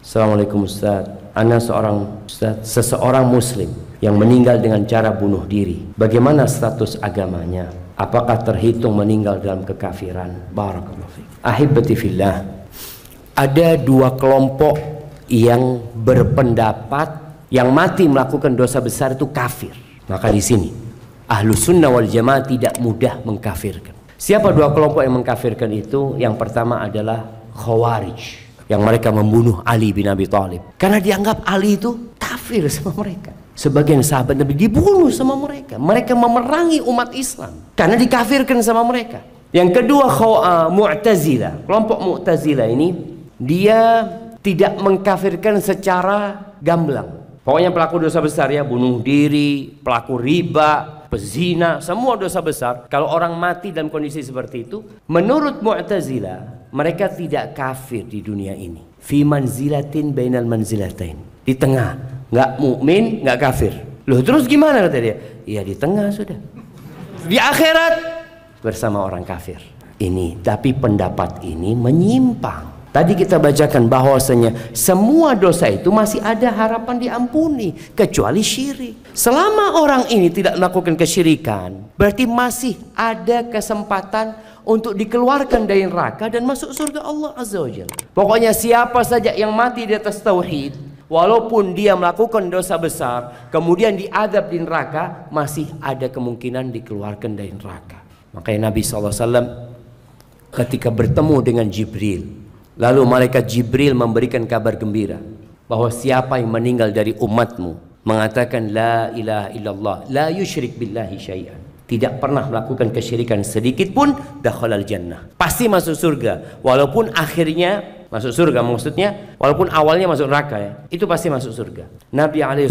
Assalamualaikum Ustaz. Ana seorang Ustaz, seseorang muslim yang meninggal dengan cara bunuh diri. Bagaimana status agamanya? Apakah terhitung meninggal dalam kekafiran? Barakallahu fiik. Ahibati fillah. Ada dua kelompok yang berpendapat yang mati melakukan dosa besar itu kafir. Maka di sini ahlu sunnah wal jamaah tidak mudah mengkafirkan. Siapa dua kelompok yang mengkafirkan itu? Yang pertama adalah khawarij yang mereka membunuh Ali bin Abi Thalib karena dianggap Ali itu kafir sama mereka sebagian sahabat Nabi dibunuh sama mereka mereka memerangi umat Islam karena dikafirkan sama mereka yang kedua Khawa mu'tazila kelompok mu'tazila ini dia tidak mengkafirkan secara gamblang Pokoknya pelaku dosa besar ya, bunuh diri, pelaku riba, pezina, semua dosa besar. Kalau orang mati dalam kondisi seperti itu, menurut mu'tazila mereka tidak kafir di dunia ini fi manzilatin bainal manzilatain di tengah enggak mukmin enggak kafir loh terus gimana kata dia ya di tengah sudah di akhirat bersama orang kafir ini tapi pendapat ini menyimpang Tadi kita bacakan bahwasanya semua dosa itu masih ada harapan diampuni kecuali syirik. Selama orang ini tidak melakukan kesyirikan, berarti masih ada kesempatan untuk dikeluarkan dari neraka dan masuk surga Allah Azza wa Jalla. Pokoknya siapa saja yang mati di atas tauhid, walaupun dia melakukan dosa besar, kemudian diadab di neraka, masih ada kemungkinan dikeluarkan dari neraka. Makanya Nabi SAW ketika bertemu dengan Jibril, Lalu malaikat Jibril memberikan kabar gembira bahwa siapa yang meninggal dari umatmu mengatakan la ilaha illallah la yusyrik billahi syai'an tidak pernah melakukan kesyirikan sedikit pun dakhalal jannah pasti masuk surga walaupun akhirnya masuk surga maksudnya walaupun awalnya masuk neraka ya itu pasti masuk surga Nabi alaihi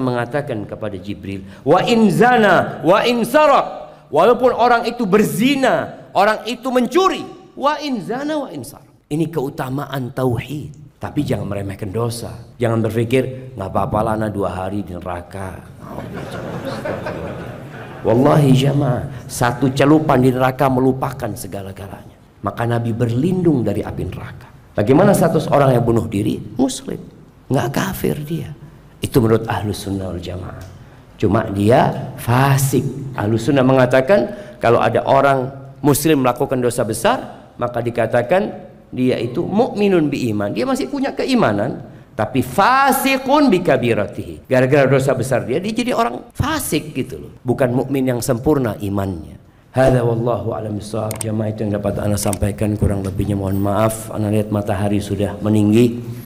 mengatakan kepada Jibril wa in zana wa in sarak walaupun orang itu berzina orang itu mencuri wa in zana wa in sarak ini keutamaan tauhid. Tapi jangan meremehkan dosa. Jangan berpikir nggak apa-apalah anak dua hari di neraka. Wallahi jamaah, satu celupan di neraka melupakan segala-galanya. Maka Nabi berlindung dari api neraka. Bagaimana satu orang yang bunuh diri? Muslim. Nggak kafir dia. Itu menurut ahlus sunnah wal jamaah. Cuma dia fasik. Ahlus sunnah mengatakan kalau ada orang muslim melakukan dosa besar, maka dikatakan dia itu mukminun iman, dia masih punya keimanan tapi fasikun bi kabiratihi. gara-gara dosa besar dia dia jadi orang fasik gitu loh bukan mukmin yang sempurna imannya hadza wallahu alam bisawab jamaah itu yang dapat ana sampaikan kurang lebihnya mohon maaf ana lihat matahari sudah meninggi